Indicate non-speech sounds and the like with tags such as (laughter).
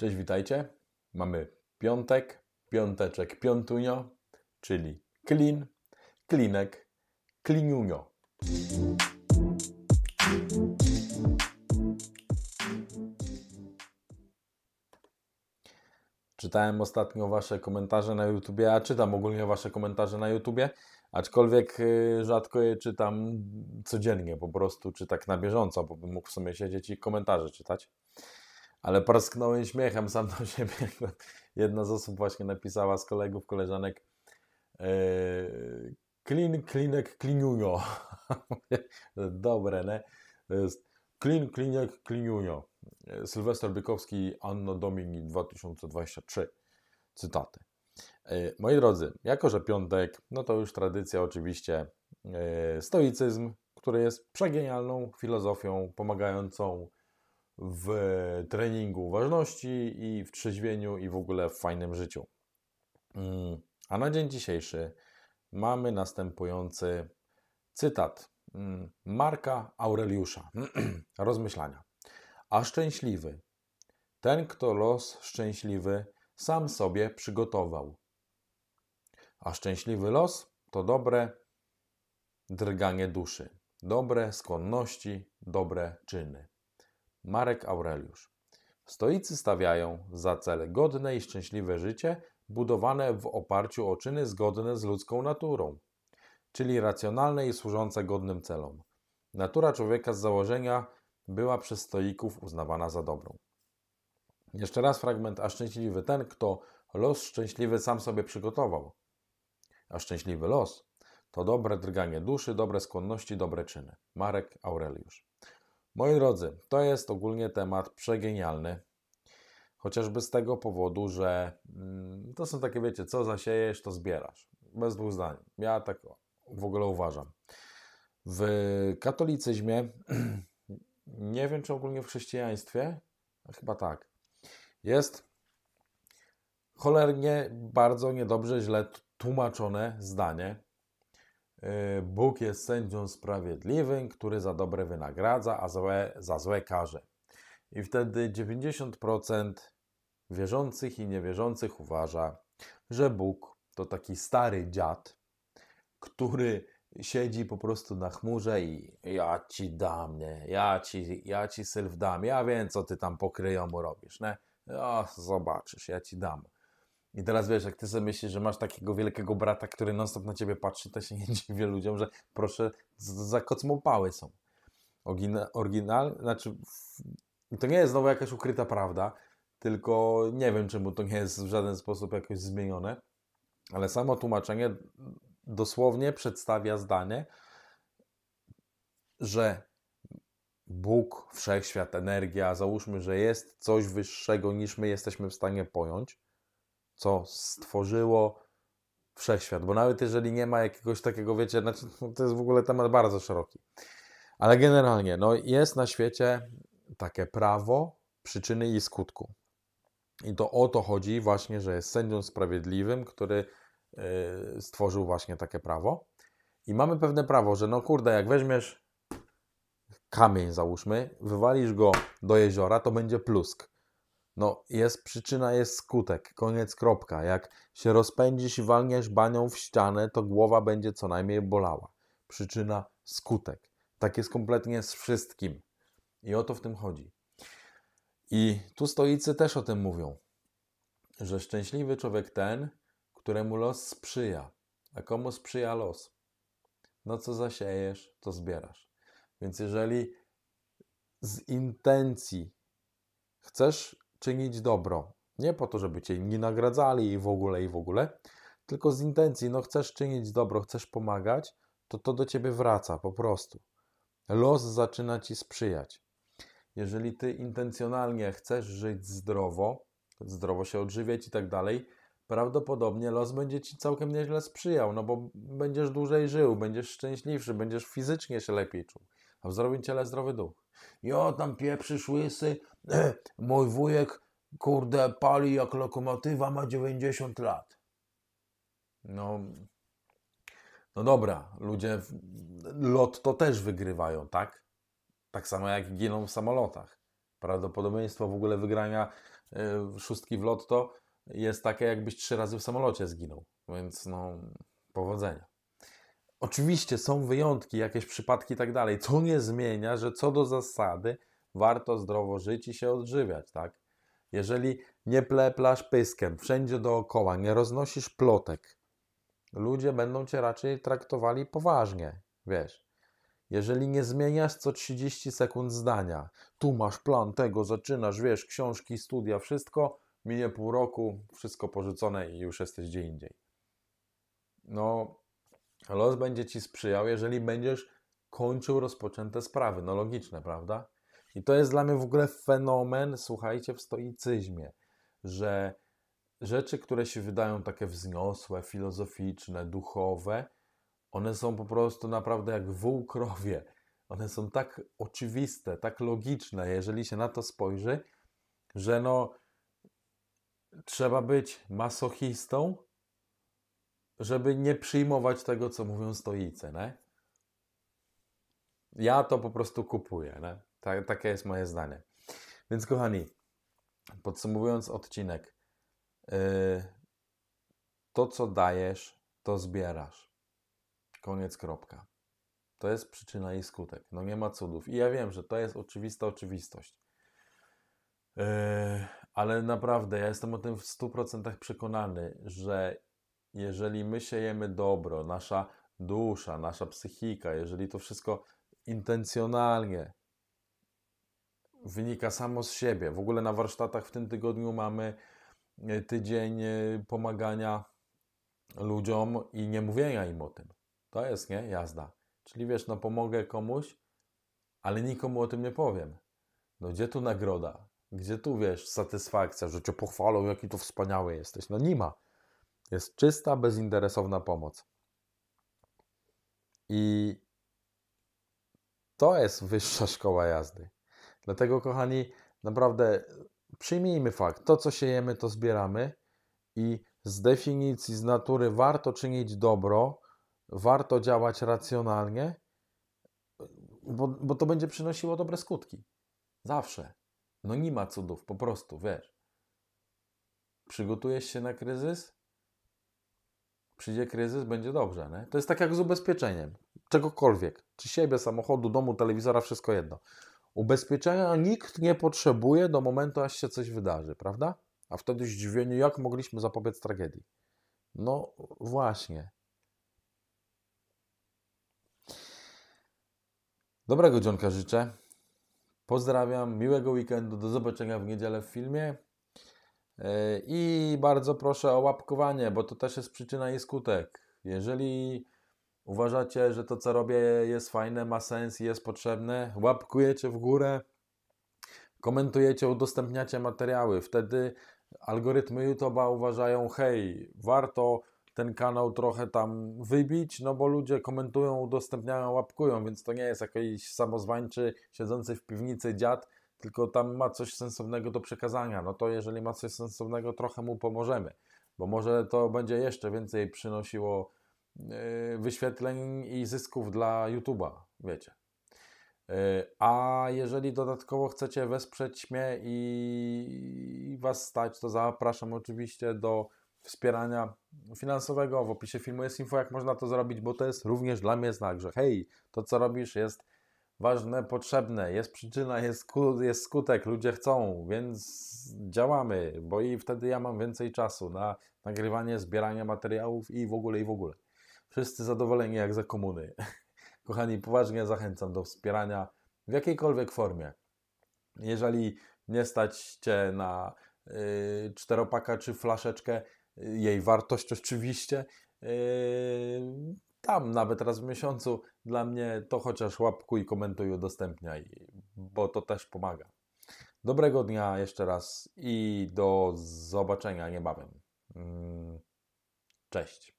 Cześć, witajcie. Mamy piątek, piąteczek, piątunio, czyli klin, klinek, kliniunio. Czytałem ostatnio Wasze komentarze na YouTube, a czytam ogólnie Wasze komentarze na YouTube, aczkolwiek y, rzadko je czytam codziennie po prostu, czy tak na bieżąco, bo bym mógł w sumie siedzieć i komentarze czytać ale parsknąłem śmiechem sam do siebie. (laughs) Jedna z osób właśnie napisała z kolegów, koleżanek e, klin, klinek, kliniunio. (laughs) No dobre, ne? Klin, klinek, kliniunio. E, Sylwester Bykowski, Anno Domini 2023. Cytaty. E, moi drodzy, jako że piątek, no to już tradycja oczywiście stoicyzm, który jest przegenialną filozofią pomagającą w treningu uważności i w trzeźwieniu i w ogóle w fajnym życiu. Mm, a na dzień dzisiejszy mamy następujący cytat mm, Marka Aureliusza. (clears throat) Rozmyślania. A szczęśliwy, ten kto los szczęśliwy sam sobie przygotował. A szczęśliwy los to dobre drganie duszy, dobre skłonności, dobre czyny. Marek Aureliusz. Stoicy stawiają za cel godne i szczęśliwe życie budowane w oparciu o czyny zgodne z ludzką naturą, czyli racjonalne i służące godnym celom. Natura człowieka z założenia była przez stoików uznawana za dobrą. Jeszcze raz fragment, a szczęśliwy ten, kto los szczęśliwy sam sobie przygotował. A szczęśliwy los to dobre drganie duszy, dobre skłonności, dobre czyny. Marek Aureliusz. Moi drodzy, to jest ogólnie temat przegenialny. Chociażby z tego powodu, że mm, to są takie, wiecie, co zasiejesz, to zbierasz. Bez dwóch zdań. Ja tak w ogóle uważam. W katolicyzmie, (clears throat) nie wiem czy ogólnie w chrześcijaństwie, chyba tak, jest cholernie bardzo niedobrze, źle tłumaczone zdanie, E, Bóg jest sędzią sprawiedliwym, który za dobre wynagradza, a złe, za złe karze. I wtedy 90% wierzących i niewierzących uważa, że Bóg to taki stary dziad, który siedzi po prostu na chmurze i ja ci dam, nie? ja ci, ja ci sylw dam, ja wiem, co ty tam pokryjomu robisz, nie? O, zobaczysz, ja ci dam. I teraz wiesz, jak ty sobie myślisz, że masz takiego wielkiego brata, który non-stop na ciebie patrzy, to się (laughs) nie dziwię ludziom, że proszę, za kocmopały są. Oryginal, znaczy to nie jest znowu jakaś ukryta prawda, tylko nie wiem, czemu to nie jest w żaden sposób jakoś zmienione, ale samo tłumaczenie dosłownie przedstawia zdanie, że Bóg, wszechświat, energia, załóżmy, że jest coś wyższego niż my jesteśmy w stanie pojąć, co stworzyło wszechświat. Bo nawet jeżeli nie ma jakiegoś takiego, wiecie, znaczy, no, to jest w ogóle temat bardzo szeroki. Ale generalnie, no jest na świecie takie prawo przyczyny i skutku. I to o to chodzi właśnie, że jest sędzią sprawiedliwym, który yy, stworzył właśnie takie prawo. I mamy pewne prawo, że no kurde, jak weźmiesz kamień, załóżmy, wywalisz go do jeziora, to będzie plusk. No, jest przyczyna, jest skutek, koniec, kropka. Jak się rozpędzisz i walniesz banią w ścianę, to głowa będzie co najmniej bolała. Przyczyna, skutek. Tak jest kompletnie z wszystkim. I o to w tym chodzi. I tu stoicy też o tym mówią, że szczęśliwy człowiek ten, któremu los sprzyja, a komu sprzyja los. No co zasiejesz, to zbierasz. Więc jeżeli z intencji chcesz czynić dobro. Nie po to, żeby cię nie nagradzali i w ogóle, i w ogóle, tylko z intencji, no chcesz czynić dobro, chcesz pomagać, to to do ciebie wraca po prostu. Los zaczyna ci sprzyjać. Jeżeli ty intencjonalnie chcesz żyć zdrowo, zdrowo się odżywiać i tak dalej, prawdopodobnie los będzie ci całkiem nieźle sprzyjał, no bo będziesz dłużej żył, będziesz szczęśliwszy, będziesz fizycznie się lepiej czuł a w zdrowym ciele zdrowy duch. Jo, tam pieprzysz łysy, (clears throat) mój wujek, kurde, pali jak lokomotywa, ma 90 lat. No, no dobra, ludzie lot to też wygrywają, tak? Tak samo jak giną w samolotach. Prawdopodobieństwo w ogóle wygrania y, szóstki w lotto jest takie, jakbyś trzy razy w samolocie zginął. Więc no, powodzenia. Oczywiście są wyjątki, jakieś przypadki i tak dalej, To nie zmienia, że co do zasady warto zdrowo żyć i się odżywiać, tak? Jeżeli nie pleplasz pyskiem wszędzie dookoła, nie roznosisz plotek, ludzie będą cię raczej traktowali poważnie, wiesz. Jeżeli nie zmieniasz co 30 sekund zdania, tu masz plan tego, zaczynasz, wiesz, książki, studia, wszystko, minie pół roku, wszystko porzucone i już jesteś gdzie indziej. No, Los będzie ci sprzyjał, jeżeli będziesz kończył rozpoczęte sprawy. No logiczne, prawda? I to jest dla mnie w ogóle fenomen, słuchajcie, w stoicyzmie, że rzeczy, które się wydają takie wzniosłe, filozoficzne, duchowe, one są po prostu naprawdę jak wół krowie. One są tak oczywiste, tak logiczne, jeżeli się na to spojrzy, że no trzeba być masochistą, żeby nie przyjmować tego, co mówią stoicy, nie? Ja to po prostu kupuję, nie? Ta, takie jest moje zdanie. Więc kochani, podsumowując odcinek, yy, to co dajesz, to zbierasz. Koniec, kropka. To jest przyczyna i skutek. No nie ma cudów. I ja wiem, że to jest oczywista oczywistość. Yy, ale naprawdę, ja jestem o tym w 100% przekonany, że jeżeli my siejemy dobro, nasza dusza, nasza psychika, jeżeli to wszystko intencjonalnie wynika samo z siebie. W ogóle na warsztatach w tym tygodniu mamy e, tydzień e, pomagania ludziom i nie mówienia im o tym. To jest, nie? Jazda. Czyli wiesz, no pomogę komuś, ale nikomu o tym nie powiem. No gdzie tu nagroda? Gdzie tu, wiesz, satysfakcja, że cię pochwalą, jaki to wspaniały jesteś? No nie ma jest czysta, bezinteresowna pomoc. I to jest wyższa (laughs) szkoła jazdy. Dlatego, kochani, naprawdę przyjmijmy fakt: to, co siejemy, to zbieramy, i z definicji, z natury warto czynić dobro, warto działać racjonalnie, bo, bo to będzie przynosiło dobre skutki. Zawsze. No nie ma cudów, po prostu, wiesz. Przygotujesz się na kryzys? przyjdzie kryzys, będzie dobrze. Nie? To jest tak jak z ubezpieczeniem. Czegokolwiek. Czy siebie, samochodu, domu, telewizora, wszystko jedno. Ubezpieczenia nikt nie potrzebuje do momentu, aż się coś wydarzy, prawda? A wtedy zdziwienie, jak mogliśmy zapobiec tragedii. No właśnie. Dobrego dzionka życzę. Pozdrawiam, miłego weekendu, do zobaczenia w niedzielę w filmie. I bardzo proszę o łapkowanie, bo to też jest przyczyna i skutek. Jeżeli uważacie, że to co robię jest fajne, ma sens i jest potrzebne, łapkujecie w górę, komentujecie, udostępniacie materiały. Wtedy algorytmy YouTube'a uważają, hej, warto ten kanał trochę tam wybić, no bo ludzie komentują, udostępniają, łapkują, więc to nie jest jakiś samozwańczy, siedzący w piwnicy dziad, tylko tam ma coś sensownego do przekazania. No to jeżeli ma coś sensownego, trochę mu pomożemy, bo może to będzie jeszcze więcej przynosiło yy, wyświetleń i zysków dla YouTube'a, wiecie. Yy, a jeżeli dodatkowo chcecie wesprzeć mnie i Was stać, to zapraszam oczywiście do wspierania finansowego. W opisie filmu jest info, jak można to zrobić, bo to jest również dla mnie znak, że hej, to co robisz jest ważne, potrzebne, jest przyczyna, jest, jest skutek, ludzie chcą, więc działamy, bo i wtedy ja mam więcej czasu na nagrywanie, zbieranie materiałów i w ogóle, i w ogóle. Wszyscy zadowoleni jak za komuny. (laughs) Kochani, poważnie zachęcam do wspierania w jakiejkolwiek formie. Jeżeli nie stać Cię na y, czteropaka czy flaszeczkę, y, jej wartość oczywiście, y, tam nawet raz w miesiącu dla mnie to chociaż łapkuj, komentuj, udostępniaj, bo to też pomaga. Dobrego dnia jeszcze raz i do zobaczenia niebawem. Mm, cześć.